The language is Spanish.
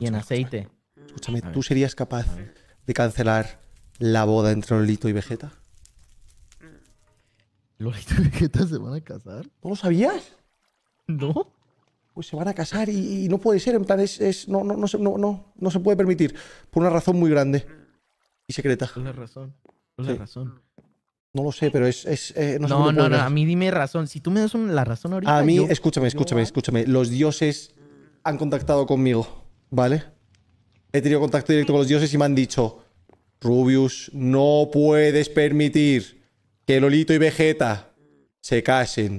en aceite. Escúchame, ¿tú serías capaz de cancelar la boda entre Lolito y Vegeta? Mm. ¿Lolito y Vegeta se van a casar? ¿No lo sabías? ¿No? Pues se van a casar y, no puede ser, en plan, es, no, no, no, se, no, no, se puede permitir. Por una razón muy grande y secreta. Una razón. Una razón. No lo sé, pero es. Eh, no, no, no, a mí dime razón. Si tú me das la razón ahorita. A mí, escúchame, escúchame, escúchame. Los dioses han contactado conmigo. ¿Vale? He tenido contacto directo con los dioses y me han dicho, Rubius, no puedes permitir que Lolito y Vegeta se casen.